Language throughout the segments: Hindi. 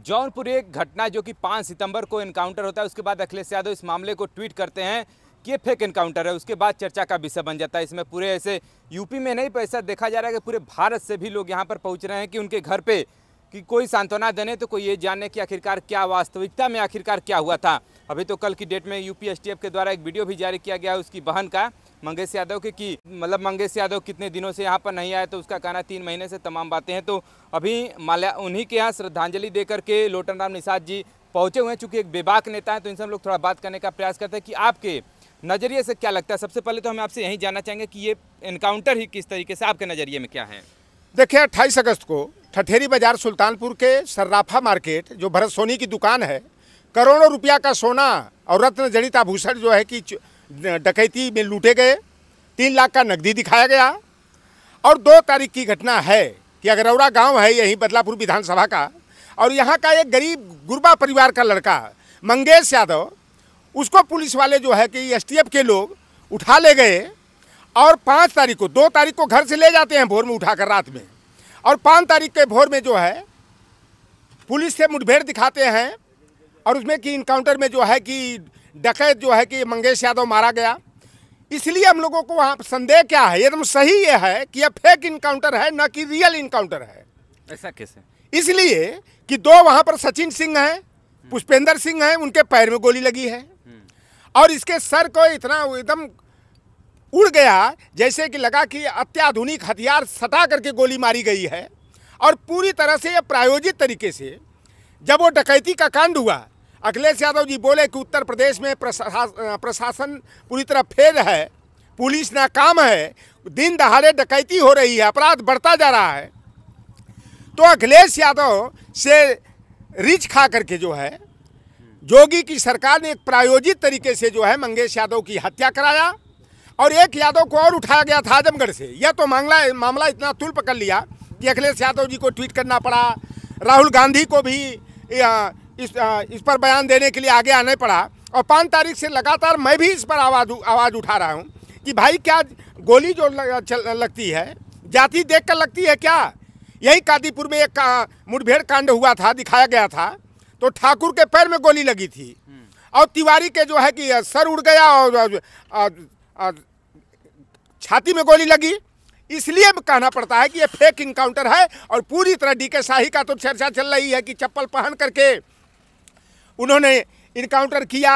जौनपुर एक घटना जो कि 5 सितंबर को इनकाउंटर होता है उसके बाद अखिलेश यादव इस मामले को ट्वीट करते हैं कि ये फेक इनकाउंटर है उसके बाद चर्चा का विषय बन जाता है इसमें पूरे ऐसे यूपी में नहीं पैसा देखा जा रहा है कि पूरे भारत से भी लोग यहाँ पर पहुँच रहे हैं कि उनके घर पर कि कोई सांत्वना देने तो कोई ये जानने की आखिरकार क्या वास्तविकता में आखिरकार क्या हुआ था अभी तो कल की डेट में यू के द्वारा एक वीडियो भी जारी किया गया उसकी बहन का मंगेश यादव के की मतलब मंगेश यादव कितने दिनों से यहाँ पर नहीं आए तो उसका कहना तीन महीने से तमाम बातें हैं तो अभी माल्या उन्हीं के यहाँ श्रद्धांजलि देकर के लोटन राम निषाद जी पहुँचे हुए हैं चूँकि एक बेबाक नेता है तो इनसे हम लोग थोड़ा बात करने का प्रयास करते हैं कि आपके नज़रिए से क्या लगता है सबसे पहले तो हम आपसे यही जानना चाहेंगे कि ये इनकाउंटर ही किस तरीके से आपके नज़रिए में क्या है देखिए अट्ठाईस अगस्त को ठठेरी बाजार सुल्तानपुर के सर्राफा मार्केट जो भरत सोनी की दुकान है करोड़ों रुपया का सोना और रत्न जड़ित आभूषण जो है कि डकैती में लूटे गए तीन लाख का नकदी दिखाया गया और दो तारीख की घटना है कि अगरौरा गांव है यही बदलापुर विधानसभा का और यहाँ का एक गरीब गुरबा परिवार का लड़का मंगेश यादव उसको पुलिस वाले जो है कि एस के लोग उठा ले गए और पाँच तारीख को दो तारीख को घर से ले जाते हैं भोर में उठा कर रात में और पाँच तारीख के भोर में जो है पुलिस से मुठभेड़ दिखाते हैं और उसमें कि इनकाउंटर में जो है कि डकैत जो है कि मंगेश यादव मारा गया इसलिए हम लोगों को वहाँ संदेह क्या है एकदम तो सही ये है कि यह फेक इनकाउंटर है न कि रियल इनकाउंटर है ऐसा कैसे इसलिए कि दो वहाँ पर सचिन सिंह हैं पुष्पेंद्र सिंह हैं उनके पैर में गोली लगी है हम्म। और इसके सर को इतना एकदम उड़ गया जैसे कि लगा कि अत्याधुनिक हथियार सटा करके गोली मारी गई है और पूरी तरह से यह प्रायोजित तरीके से जब वो डकैती का कांड हुआ अखिलेश यादव जी बोले कि उत्तर प्रदेश में प्रशा, प्रशासन पूरी तरह फेल है पुलिस नाकाम है दिन दहाड़े डकैती हो रही है अपराध बढ़ता जा रहा है तो अखिलेश यादव से रिच खा करके जो है जोगी की सरकार ने एक प्रायोजित तरीके से जो है मंगेश यादव की हत्या कराया और एक यादव को और उठाया गया था आजमगढ़ से यह तो मामला मामला इतना तुल पकड़ लिया कि अखिलेश यादव जी को ट्वीट करना पड़ा राहुल गांधी को भी इस आ, इस पर बयान देने के लिए आगे आने पड़ा और पाँच तारीख से लगातार मैं भी इस पर आवाज़ आवाज़ उठा रहा हूँ कि भाई क्या गोली जो लग, चल, लगती है जाति देख कर लगती है क्या यही कादीपुर में एक का, मुठभेड़ कांड हुआ था दिखाया गया था तो ठाकुर के पैर में गोली लगी थी हम्म। और तिवारी के जो है कि सर उड़ गया और छाती में गोली लगी इसलिए कहना पड़ता है कि ये फेक इनकाउंटर है और पूरी तरह डीके शाही का तो चर्चा चल रही है कि चप्पल पहन करके उन्होंने इनकाउंटर किया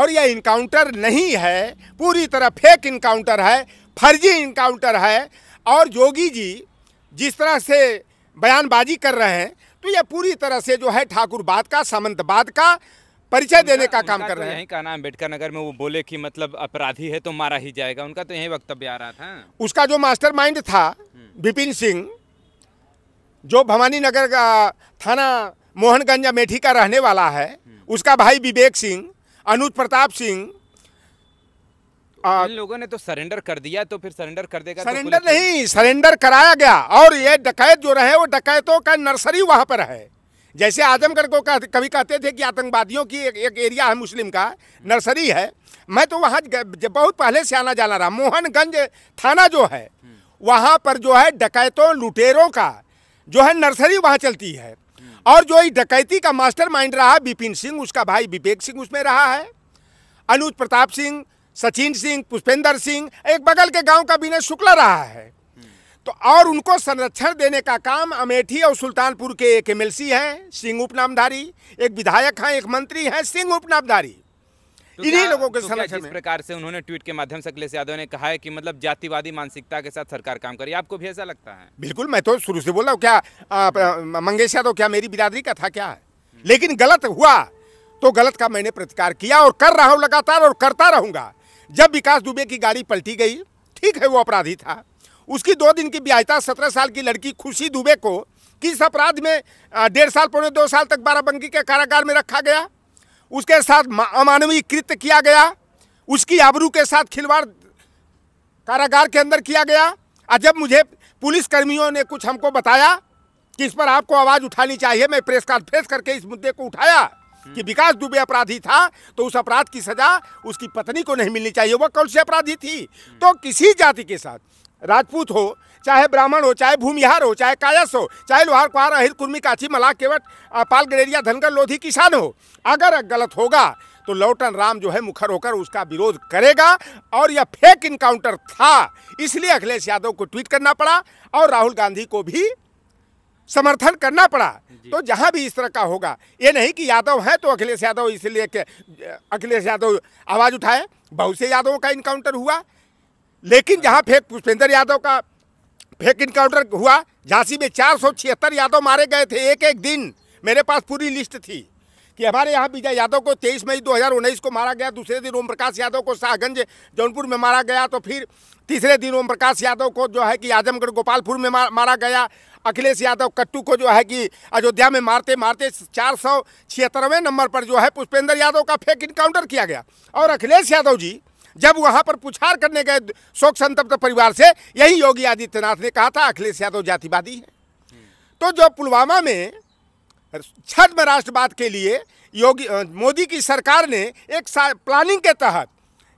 और यह इनकाउंटर नहीं है पूरी तरह फेक इनकाउंटर है फर्जी इनकाउंटर है और योगी जी जिस तरह से बयानबाजी कर रहे हैं तो यह पूरी तरह से जो है ठाकुर बाद का सामंतवाद का परिचय देने का काम कर तो रहे हैं यही कहना अम्बेडकर नगर में वो बोले कि मतलब अपराधी है तो मारा ही जाएगा उनका तो यही वक्तव्य आ रहा था उसका जो मास्टर था विपिन हम्म। सिंह जो भवानी नगर का थाना मोहनगंज अमेठी का रहने वाला है उसका भाई विवेक सिंह अनुज प्रताप सिंह इन लोगों ने तो सरेंडर कर दिया तो फिर सरेंडर कर देगा सरेंडर तो नहीं सरेंडर कराया गया और ये डकैत जो रहे वो डकैतों का नर्सरी वहाँ पर है जैसे आजमगढ़ को कह, कभी कहते थे कि आतंकवादियों की एक, एक एरिया है मुस्लिम का नर्सरी है मैं तो वहाँ बहुत पहले से आना जाना रहा मोहनगंज थाना जो है हम्म। वहाँ पर जो है डकैतों लुटेरों का जो है नर्सरी वहाँ चलती है और जो डकैती का मास्टरमाइंड रहा बिपिन सिंह उसका भाई विवेक सिंह उसमें रहा है अनुज प्रताप सिंह सचिन सिंह पुष्पेंद्र सिंह एक बगल के गांव का विनय शुक्ला रहा है तो और उनको संरक्षण देने का काम अमेठी और सुल्तानपुर के एक एमएलसी हैं सिंह उपनामधारी एक विधायक हैं एक मंत्री हैं सिंह उपनामधारी तो इन्हीं लोगों के तो इस प्रकार से उन्होंने ट्वीट के माध्यम से अखिलेश यादव ने कहा है कि मतलब जातिवादी मानसिकता के साथ सरकार काम करी आपको भी ऐसा लगता है बिल्कुल मैं तो शुरू से बोल रहा हूँ क्या मंगेश यादव क्या मेरी बिरादरी का था क्या लेकिन गलत हुआ तो गलत का मैंने प्रतिकार किया और कर रहा हूँ लगातार और करता रहूंगा जब विकास दुबे की गाड़ी पलटी गई ठीक है वो अपराधी था उसकी दो दिन की ब्याहता सत्रह साल की लड़की खुशी दुबे को किस अपराध में डेढ़ साल पौने दो साल तक बाराबंकी के कारागार में रखा गया उसके साथ अमानवीय कृत्य किया गया उसकी आबरू के साथ खिलवाड़ कारागार के अंदर किया गया और जब मुझे पुलिस कर्मियों ने कुछ हमको बताया कि इस पर आपको आवाज़ उठानी चाहिए मैं प्रेस कॉन्फ्रेंस करके इस मुद्दे को उठाया कि विकास दुबे अपराधी था तो उस अपराध की सजा उसकी पत्नी को नहीं मिलनी चाहिए वह कौन सी अपराधी थी तो किसी जाति के साथ राजपूत हो चाहे ब्राह्मण हो चाहे भूमिहार हो चाहे कायस हो चाहे लोहार कुहार अहिर कुर्मी काछी मलाह केवट पाल गडेरिया धनगर लोधी किसान हो अगर गलत होगा तो लौटन राम जो है मुखर होकर उसका विरोध करेगा और यह फेक इनकाउंटर था इसलिए अखिलेश यादव को ट्वीट करना पड़ा और राहुल गांधी को भी समर्थन करना पड़ा तो जहाँ भी इस तरह का होगा ये नहीं कि यादव है तो अखिलेश यादव इसलिए अखिलेश यादव आवाज़ उठाए बहुत से यादवों का इनकाउंटर हुआ लेकिन जहाँ फेक पुष्पेंद्र यादव का फेक इनकाउंटर हुआ झांसी में चार सौ छिहत्तर यादव मारे गए थे एक एक दिन मेरे पास पूरी लिस्ट थी कि हमारे यहाँ विजय यादव को 23 मई 2019 को मारा गया दूसरे दिन ओम प्रकाश यादव को शाहगंज जौनपुर में मारा गया तो फिर तीसरे दिन ओम प्रकाश यादव को जो है कि आजमगढ़ गोपालपुर में मारा गया अखिलेश यादव कट्टू को जो है कि अयोध्या में मारते मारते चार सौ छिहत्तरवें नंबर पर जो है पुष्पेंद्र यादव का फेक इनकाउंटर किया गया और अखिलेश यादव जी जब वहां पर पुछार करने गए शोक संतप्त परिवार से यही योगी आदित्यनाथ ने कहा था अखिलेश यादव जातिवादी है तो जो पुलवामा में छद्म राष्ट्रवाद के लिए योगी मोदी की सरकार ने एक प्लानिंग के तहत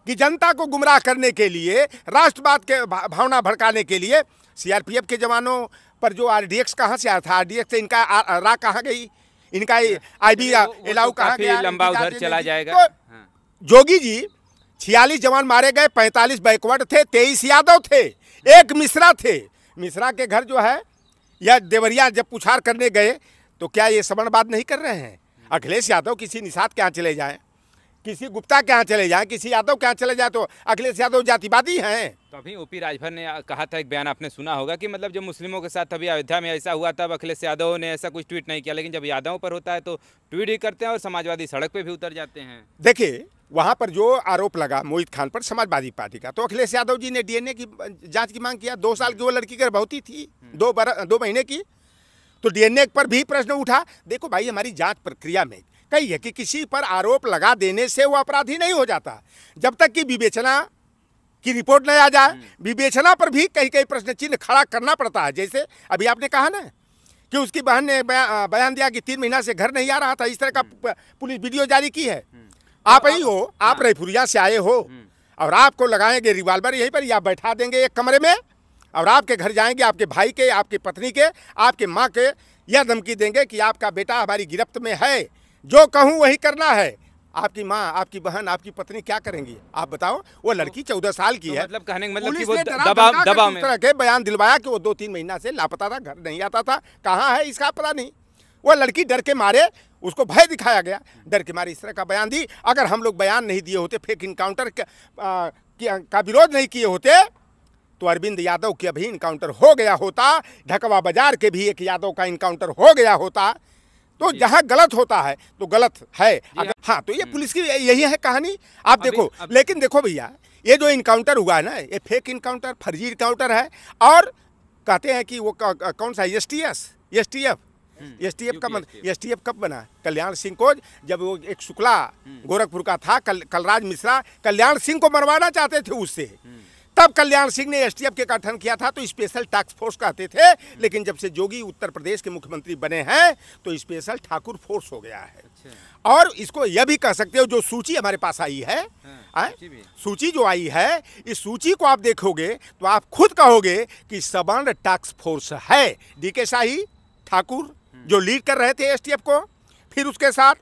कि जनता को गुमराह करने के लिए राष्ट्रवाद के भावना भड़काने के लिए सीआरपीएफ के जवानों पर जो आरडीएक्स कहाँ से आया था आरडीएक्स से इनका राह कहाँ गई इनका आईबी एलाउ हाँ। तो कहाँ गया लंबा उधर चला जाएगा जोगी तो हाँ। जी छियालीस जवान मारे गए पैंतालीस बैकवर्ड थे तेईस यादव थे एक मिश्रा थे मिश्रा के घर जो है या देवरिया जब पुछार करने गए तो क्या ये बात नहीं कर रहे हैं अखिलेश यादव किसी निषाद के यहाँ चले जाएं किसी गुप्ता के यहाँ चले जाएं किसी यादव के यहाँ चले जाए तो अखिलेश यादव जातिवादी हैं तो अभी ओपी राजभर ने कहा था एक बयान आपने सुना होगा कि मतलब जब मुस्लिमों के साथ अभी अयोध्या में ऐसा हुआ तब अखिलेश यादव ने ऐसा कुछ ट्वीट नहीं किया लेकिन जब यादवों पर होता है तो ट्वीट ही करते हैं और समाजवादी सड़क पर भी उतर जाते हैं देखिए वहाँ पर जो आरोप लगा मोहित खान पर समाजवादी पार्टी का तो अखिलेश यादव जी ने डीएनए की जांच की मांग किया दो साल की वो लड़की गर्भवती थी हम्म। दो बर दो महीने की तो डीएनए पर भी प्रश्न उठा देखो भाई हमारी जांच प्रक्रिया में कही है कि किसी पर आरोप लगा देने से वो अपराधी नहीं हो जाता जब तक कि विवेचना की रिपोर्ट नहीं आ जाए हम्म। विवेचना पर भी कई कई प्रश्न चिन्ह खड़ा करना पड़ता है जैसे अभी आपने कहा ना कि उसकी बहन ने बयान दिया कि तीन महीना से घर नहीं आ रहा था इस तरह का हम्म। पुलिस वीडियो जारी की है आप ही हो आप रईपुरिया से आए हो और आपको लगाएंगे रिवाल्वर यहीं पर या बैठा देंगे एक कमरे में और आपके घर जाएंगे आपके भाई के आपके पत्नी के आपके माँ के यह धमकी देंगे कि आपका बेटा हमारी गिरफ्त में है जो कहूँ वही करना है आपकी माँ आपकी बहन आपकी पत्नी क्या करेंगी आप बताओ वो लड़की तो चौदह साल की तो है मतलब कहने मतलब कि वो दबाव दबाव में तरह के बयान दिलवाया कि वो दो तीन महीना से लापता था घर नहीं आता था कहाँ है इसका पता नहीं वो लड़की डर के मारे उसको भय दिखाया गया डर के मारे इस तरह का बयान दी अगर हम लोग बयान नहीं दिए होते फेक इनकाउंटर का विरोध नहीं किए होते तो अरविंद यादव के भी इनकाउंटर हो गया होता ढकवा बाजार के भी एक यादव का इनकाउंटर हो गया होता तो जहाँ गलत होता है तो गलत है अगर, हाँ।, हाँ तो ये हम्म। पुलिस की यही है कहानी आप अभी, देखो अभी, लेकिन देखो भैया ये जो इनकाउंटर हुआ है ना ये फेक इनकाउंटर फर्जी इनकाउंटर है और कहते हैं कि वो कौन सा S T S S T F S T F का एस टी एफ कब बना कल्याण सिंह को जब वो एक शुक्ला हम्म। गोरखपुर का था कल, कलराज मिश्रा कल्याण सिंह को मरवाना चाहते थे उससे हम्म। तब कल्याण सिंह ने एस के गठन किया था तो स्पेशल टास्क फोर्स कहते थे हम्म। लेकिन जब से जोगी उत्तर प्रदेश के मुख्यमंत्री बने हैं तो स्पेशल ठाकुर फोर्स हो गया है अच्छा। और इसको यह भी कह सकते हो जो सूची हमारे पास आई है हाँ, सूची जो आई है इस सूची को आप देखोगे तो आप खुद कहोगे कि सवर्ण टास्क फोर्स है डी के शाही ठाकुर जो लीड कर रहे थे एस को फिर उसके साथ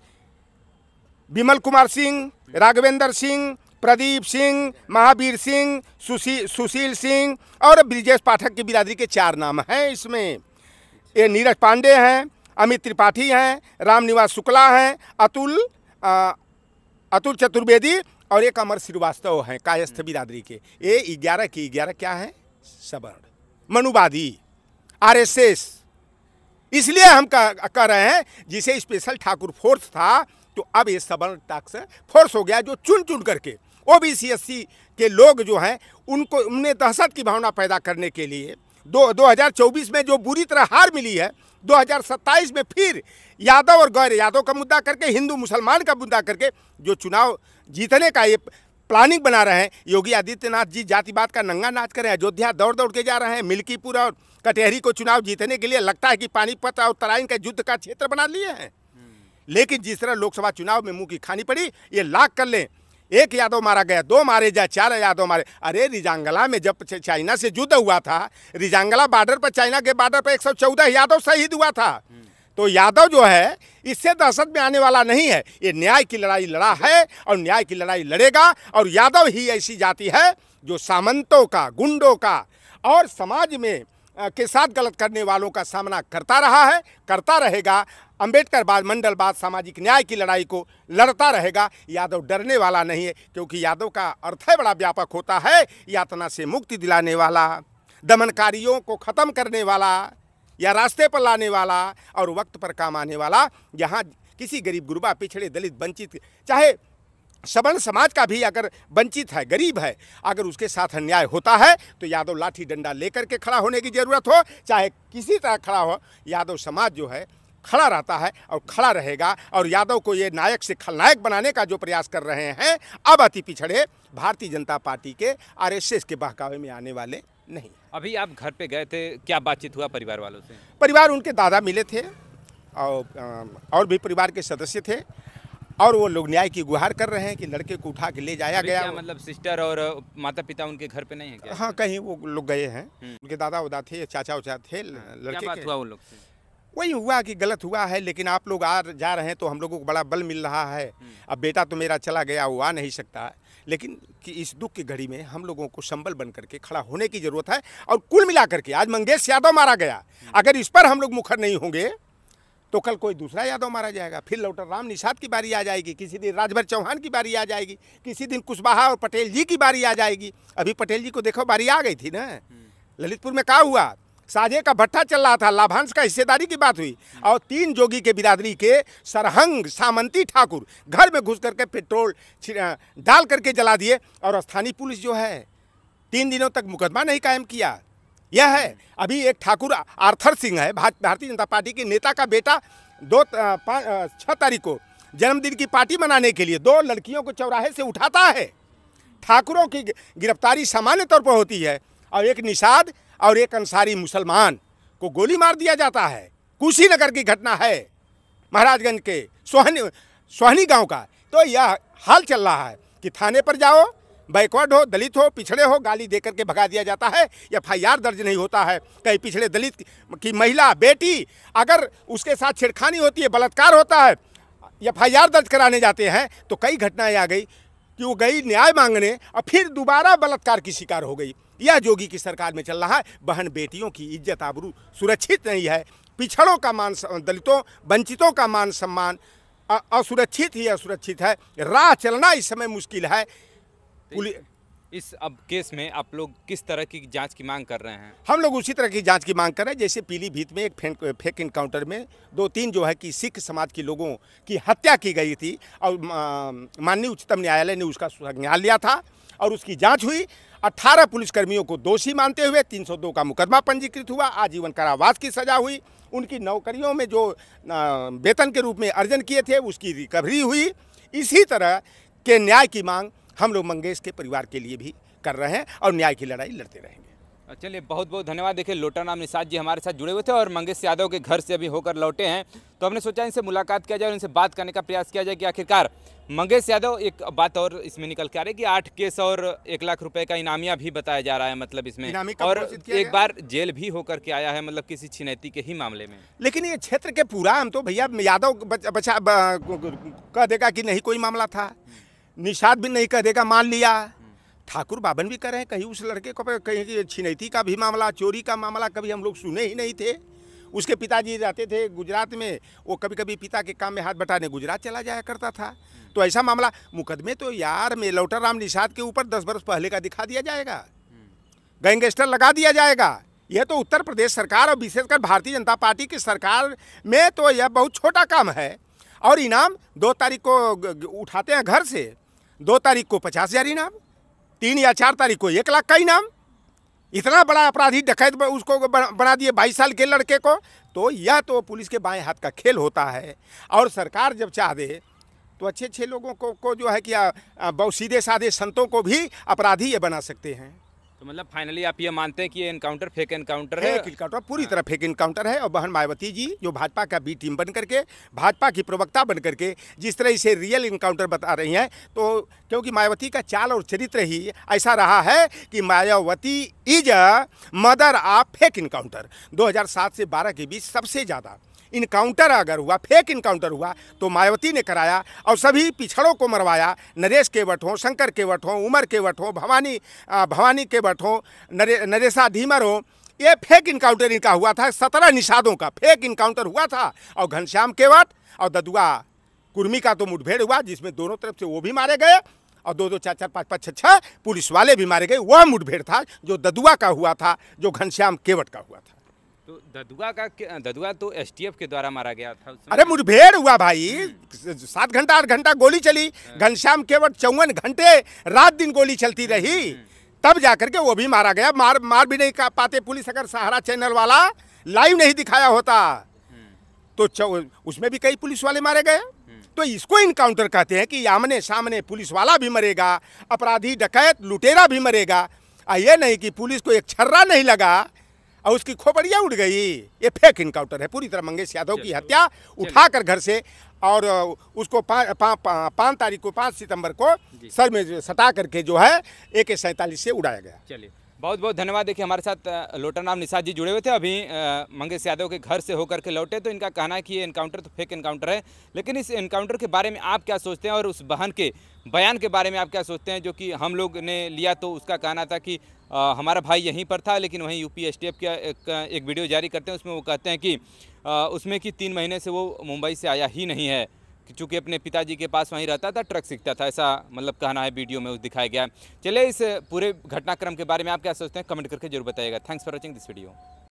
विमल कुमार सिंह राघवेंद्र सिंह प्रदीप सिंह महावीर सिंह सुशी सुशील सिंह और ब्रिजेश पाठक की बिरादरी के चार नाम हैं इसमें ये नीरज पांडे हैं अमित त्रिपाठी हैं रामनिवास शुक्ला हैं अतुल आ, अतुल चतुर्वेदी और एक अमर श्रीवास्तव हैं कायस्थ बिरादरी के ये ग्यारह की ग्यारह क्या है सवर्ण मनुवादी आरएसएस इसलिए हम कह रहे हैं जिसे स्पेशल ठाकुर फोर्स था तो अब ये सबल टाक्स फोर्स हो गया जो चुन चुन करके O B C S C के लोग जो हैं उनको उनने दहशत की भावना पैदा करने के लिए दो 2024 में जो बुरी तरह हार मिली है 2027 में फिर यादव और गैर यादव का मुद्दा करके हिंदू मुसलमान का मुद्दा करके जो चुनाव जीतने का ये प्लानिंग बना रहे हैं योगी आदित्यनाथ जी जातिवाद का नंगा नाच करें अयोध्या दौड़ दौड़ के जा रहे हैं मिल्कीपुर और कटहरी को चुनाव जीतने के लिए लगता है कि पानीपत और तराइन का युद्ध का क्षेत्र बना लिए हैं हम्म। लेकिन जिस तरह लोकसभा चुनाव में मुंह की खानी पड़ी ये लाख कर लें एक यादव मारा गया दो मारे जाए चार यादव मारे अरे रिजांगला में जब चाइना से युद्ध हुआ था रिजांगला बॉर्डर पर चाइना के बॉर्डर पर एक यादव शहीद हुआ था हम्म। तो यादव जो है इससे दहशत में आने वाला नहीं है ये न्याय की लड़ाई लड़ा है और न्याय की लड़ाई लड़ेगा और यादव ही ऐसी जाति है जो सामंतों का गुंडों का और समाज में के साथ गलत करने वालों का सामना करता रहा है करता रहेगा बाद मंडल बाद सामाजिक न्याय की लड़ाई को लड़ता रहेगा यादव डरने वाला नहीं है क्योंकि यादव का अर्थ है बड़ा व्यापक होता है यातना से मुक्ति दिलाने वाला दमनकारियों को ख़त्म करने वाला या रास्ते पर लाने वाला और वक्त पर काम आने वाला यहाँ किसी गरीब गुरबा पिछड़े दलित वंचित चाहे सबर्ण समाज का भी अगर वंचित है गरीब है अगर उसके साथ अन्याय होता है तो यादव लाठी डंडा लेकर के खड़ा होने की ज़रूरत हो चाहे किसी तरह खड़ा हो यादव समाज जो है खड़ा रहता है और खड़ा रहेगा और यादव को ये नायक से खलनायक बनाने का जो प्रयास कर रहे हैं अब अति पिछड़े भारतीय जनता पार्टी के आरएसएस के बहकावे में आने वाले नहीं अभी आप घर पे गए थे क्या बातचीत हुआ परिवार वालों से परिवार उनके दादा मिले थे और और भी परिवार के सदस्य थे और वो लोग न्याय की गुहार कर रहे हैं कि लड़के को उठा के ले जाया गया मतलब सिस्टर और माता पिता उनके घर पे नहीं है क्या हाँ कहीं वो लोग गए हैं हम्म। उनके दादा उदा थे चाचा उचा थे हाँ। लड़के क्या हुआ वो लोग वही हुआ कि गलत हुआ है लेकिन आप लोग आ जा रहे हैं तो हम लोगों को बड़ा बल मिल रहा है हम्म। अब बेटा तो मेरा चला गया वो आ नहीं सकता लेकिन कि इस दुख की घड़ी में हम लोगों को संबल बन करके खड़ा होने की ज़रूरत है और कुल मिलाकर के आज मंगेश यादव मारा गया हम्म। अगर इस पर हम लोग मुखर नहीं होंगे तो कल कोई दूसरा यादव मारा जाएगा फिर लौटर राम निषाद की बारी आ जाएगी किसी दिन राजभर चौहान की बारी आ जाएगी किसी दिन कुशवाहा और पटेल जी की बारी आ जाएगी अभी पटेल जी को देखो बारी आ गई थी ना हम्म। ललितपुर में क्या हुआ साझे का भट्टा चल रहा था लाभांश का हिस्सेदारी की बात हुई हम्म। और तीन जोगी के बिरादरी के सरहंग सामंती ठाकुर घर में घुस करके पेट्रोल डाल करके जला दिए और स्थानीय पुलिस जो है तीन दिनों तक मुकदमा नहीं कायम किया यह है अभी एक ठाकुर आर्थर सिंह है भारतीय जनता पार्टी के नेता का बेटा दो छः तारीख को जन्मदिन की पार्टी मनाने के लिए दो लड़कियों को चौराहे से उठाता है ठाकुरों की गिरफ्तारी सामान्य तौर पर होती है और एक निषाद और एक अंसारी मुसलमान को गोली मार दिया जाता है कुशीनगर की घटना है महाराजगंज के सोहनी सोहनी गांव का तो यह हाल चल रहा है कि थाने पर जाओ बैकवर्ड हो दलित हो पिछड़े हो गाली दे करके भगा दिया जाता है एफ आई दर्ज नहीं होता है कहीं पिछड़े दलित की महिला बेटी अगर उसके साथ छेड़खानी होती है बलात्कार होता है एफ आई दर्ज कराने जाते हैं तो कई घटनाएँ आ गई कि वो गई न्याय मांगने और फिर दोबारा बलात्कार की शिकार हो गई यह जोगी की सरकार में चल रहा है बहन बेटियों की इज्जत आबरू सुरक्षित नहीं है पिछड़ों का मान दलितों वंचितों का मान सम्मान असुरक्षित ही असुरक्षित है राह चलना इस समय मुश्किल है इस अब केस में आप लोग किस तरह की जांच की मांग कर रहे हैं हम लोग उसी तरह की जांच की मांग कर रहे हैं जैसे पीलीभीत में एक फेक इनकाउंटर में दो तीन जो है कि सिख समाज के लोगों की हत्या की गई थी और माननीय उच्चतम न्यायालय ने उसका संज्ञान लिया था और उसकी जांच हुई 18 पुलिसकर्मियों को दोषी मानते हुए 302 का मुकदमा पंजीकृत हुआ आजीवन कारावास की सजा हुई उनकी नौकरियों में जो वेतन के रूप में अर्जन किए थे उसकी रिकवरी हुई इसी तरह के न्याय की मांग हम लोग मंगेश के परिवार के लिए भी कर रहे हैं और न्याय की लड़ाई लड़ते रहेंगे चलिए बहुत बहुत धन्यवाद देखिए लोटा नाम निषाद जी हमारे साथ जुड़े हुए थे और मंगेश यादव के घर से अभी होकर लौटे हैं तो हमने सोचा इनसे मुलाकात किया जाए और इनसे बात करने का प्रयास किया जाए कि आखिरकार मंगेश यादव एक बात और इसमें निकल के आ रही है कि आठ केस और एक लाख रुपए का इनामिया भी बताया जा रहा है मतलब इसमें और एक बार जेल भी होकर के आया है मतलब किसी छिनैती के ही मामले में लेकिन ये क्षेत्र के पूरा हम तो भैया यादव बचा कह देगा कि नहीं कोई मामला था निषाद भी नहीं कह देगा मान लिया ठाकुर बाबन भी कर रहे हैं कहीं उस लड़के को कहीं छिनैती का भी मामला चोरी का मामला कभी हम लोग सुने ही नहीं थे उसके पिताजी जाते थे गुजरात में वो कभी कभी पिता के काम में हाथ बटाने गुजरात चला जाया करता था तो ऐसा मामला मुकदमे तो यार में लौटर राम निषाद के ऊपर दस बरस पहले का दिखा दिया जाएगा गैंगस्टर लगा दिया जाएगा यह तो उत्तर प्रदेश सरकार और विशेषकर भारतीय जनता पार्टी की सरकार में तो यह बहुत छोटा काम है और इनाम दो तारीख को उठाते हैं घर से दो तारीख को पचास हजार इनाम तीन या चार तारीख को एक लाख का इनाम इतना बड़ा अपराधी डकैत उसको बना दिए बाईस साल के लड़के को तो यह तो पुलिस के बाएं हाथ का खेल होता है और सरकार जब चाह दे तो अच्छे अच्छे लोगों को, को जो है कि बहुत सीधे साधे संतों को भी अपराधी ये बना सकते हैं तो मतलब फाइनली आप ये मानते हैं कि ये इनकाउंटर फेक इनकाउंटर है इनकाउंटर पूरी तरह फेक इनकाउंटर है और बहन मायावती जी जो भाजपा का बी टीम बन करके भाजपा की प्रवक्ता बन करके जिस तरह इसे रियल इनकाउंटर बता रही हैं तो क्योंकि मायावती का चाल और चरित्र ही ऐसा रहा है कि Mayawati is a mother of fake encounter दो से बारह के बीच सबसे ज़्यादा इनकाउंटर अगर हुआ फेक इनकाउंटर हुआ तो मायावती ने कराया और सभी पिछड़ों को मरवाया नरेश केवट हों शंकर केवट हों उमर केवट हों भवानी भवानी केवट हों नरे नरेशा धीमर हों ये फेक इनकाउंटर इनका हुआ था सत्रह निषादों का फेक इनकाउंटर हुआ था और घनश्याम केवट और ददुआ कुर्मी का तो मुठभेड़ हुआ जिसमें दोनों तरफ से वो भी मारे गए और दो दो चार चार पाँच पाँच छः छः पुलिस वाले भी मारे गए वह मुठभेड़ था जो ददुआ का हुआ था जो घनश्याम केवट का हुआ था तो ददुआ का ददुआ तो एसटीएफ के द्वारा मारा गया था अरे मुठभेड़ हुआ भाई सात घंटा आठ घंटा गोली चली हाँ। घनश्याम केवल चौवन घंटे रात दिन गोली चलती हाँ, रही हाँ। तब जाकर के वो भी मारा गया मार मार भी नहीं पाते पुलिस अगर सहारा चैनल वाला लाइव नहीं दिखाया होता तो उसमें भी कई पुलिस वाले मारे गए तो इसको इनकाउंटर कहते हैं कि आमने सामने पुलिस वाला भी मरेगा अपराधी डकैत लुटेरा भी मरेगा आ ये नहीं कि पुलिस को एक छर्रा नहीं लगा और उसकी खोपड़िया उड़ गई ये फेक इनकाउंटर है पूरी तरह मंगेश यादव की हत्या उठाकर घर से और उसको पाँच पा, पा, तारीख को पाँच सितंबर को सर में सटा करके जो है ए के सैंतालीस से उड़ाया गया चलिए बहुत बहुत धन्यवाद देखिए हमारे साथ नाम निषाद जी जुड़े हुए थे अभी मंगेश यादव के घर से होकर के लौटे तो इनका कहना है कि ये इनकाउंटर तो फेक इनकाउंटर है लेकिन इस इनकाउंटर के बारे में आप क्या सोचते हैं और उस बहन के बयान के बारे में आप क्या सोचते हैं जो कि हम लोग ने लिया तो उसका कहना था कि आ, हमारा भाई यहीं पर था लेकिन वहीं यूपी एसटीएफ का एक, एक वीडियो जारी करते हैं उसमें वो कहते हैं कि आ, उसमें कि तीन महीने से वो मुंबई से आया ही नहीं है चूँकि अपने पिताजी के पास वहीं रहता था ट्रक सीखता था ऐसा मतलब कहना है वीडियो में दिखाया गया चलिए इस पूरे घटनाक्रम के बारे में आप क्या सोचते हैं कमेंट करके जरूर बताइएगा thanks for watching this video